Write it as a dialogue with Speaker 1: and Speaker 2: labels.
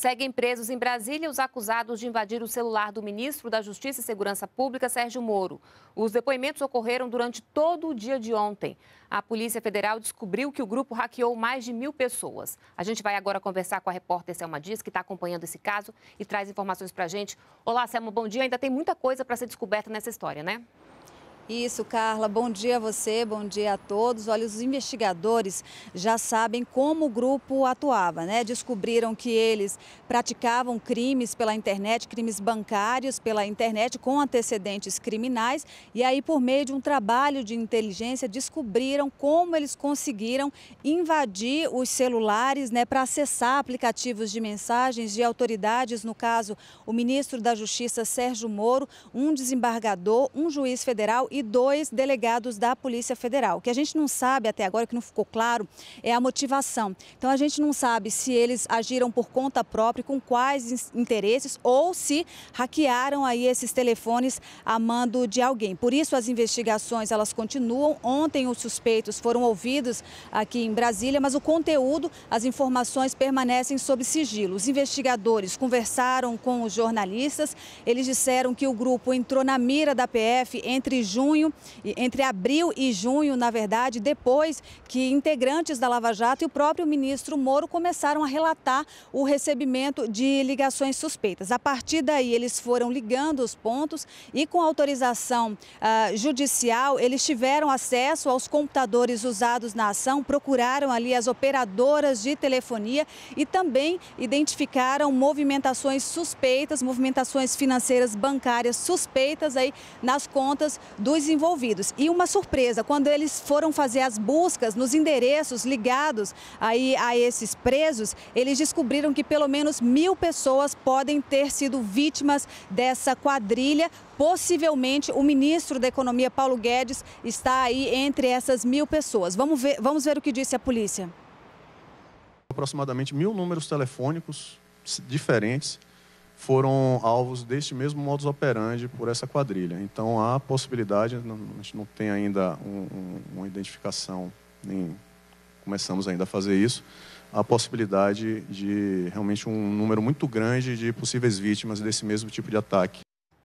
Speaker 1: Seguem presos em Brasília os acusados de invadir o celular do ministro da Justiça e Segurança Pública, Sérgio Moro. Os depoimentos ocorreram durante todo o dia de ontem. A Polícia Federal descobriu que o grupo hackeou mais de mil pessoas. A gente vai agora conversar com a repórter Selma Dias, que está acompanhando esse caso e traz informações para a gente. Olá, Selma, bom dia. Ainda tem muita coisa para ser descoberta nessa história, né? Isso, Carla. Bom dia a você, bom dia
Speaker 2: a todos. Olha, os investigadores já sabem como o grupo atuava, né? Descobriram que eles praticavam crimes pela internet, crimes bancários pela internet com antecedentes criminais. E aí, por meio de um trabalho de inteligência, descobriram como eles conseguiram invadir os celulares, né, para acessar aplicativos de mensagens de autoridades, no caso, o ministro da Justiça Sérgio Moro, um desembargador, um juiz federal e e dois delegados da Polícia Federal. O que a gente não sabe até agora, que não ficou claro, é a motivação. Então a gente não sabe se eles agiram por conta própria, com quais interesses ou se hackearam aí esses telefones a mando de alguém. Por isso as investigações elas continuam. Ontem os suspeitos foram ouvidos aqui em Brasília, mas o conteúdo, as informações permanecem sob sigilo. Os investigadores conversaram com os jornalistas, eles disseram que o grupo entrou na mira da PF entre junho junho, entre abril e junho, na verdade, depois que integrantes da Lava Jato e o próprio ministro Moro começaram a relatar o recebimento de ligações suspeitas. A partir daí, eles foram ligando os pontos e, com autorização uh, judicial, eles tiveram acesso aos computadores usados na ação, procuraram ali as operadoras de telefonia e também identificaram movimentações suspeitas, movimentações financeiras bancárias suspeitas aí nas contas do envolvidos. E uma surpresa, quando eles foram fazer as buscas nos endereços ligados aí a esses presos, eles descobriram que pelo menos mil pessoas podem ter sido vítimas dessa quadrilha. Possivelmente o ministro da Economia, Paulo Guedes, está aí entre essas mil pessoas. Vamos ver, vamos ver o que disse a polícia.
Speaker 3: Aproximadamente mil números telefônicos diferentes foram alvos deste mesmo modus operandi por essa quadrilha. Então há possibilidade, a gente não tem ainda um, um, uma identificação, nem começamos ainda a fazer isso, a possibilidade de realmente um número muito grande de possíveis vítimas desse mesmo tipo de ataque.